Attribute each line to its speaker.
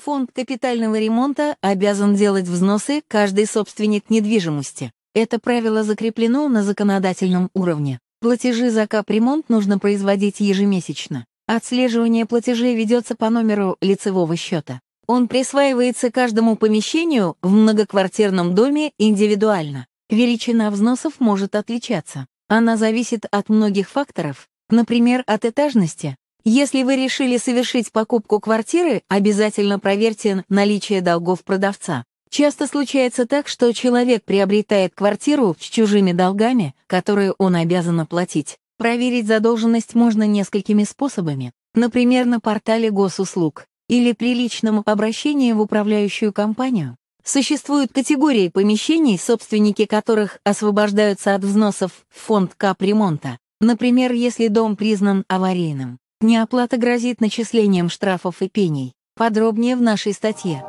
Speaker 1: Фонд капитального ремонта обязан делать взносы каждый собственник недвижимости. Это правило закреплено на законодательном уровне. Платежи за капремонт нужно производить ежемесячно. Отслеживание платежей ведется по номеру лицевого счета. Он присваивается каждому помещению в многоквартирном доме индивидуально. Величина взносов может отличаться. Она зависит от многих факторов, например, от этажности, если вы решили совершить покупку квартиры, обязательно проверьте наличие долгов продавца. Часто случается так, что человек приобретает квартиру с чужими долгами, которые он обязан оплатить. Проверить задолженность можно несколькими способами. Например, на портале госуслуг или при личном обращении в управляющую компанию. Существуют категории помещений, собственники которых освобождаются от взносов в фонд капремонта. Например, если дом признан аварийным. Неоплата грозит начислением штрафов и пений. Подробнее в нашей статье.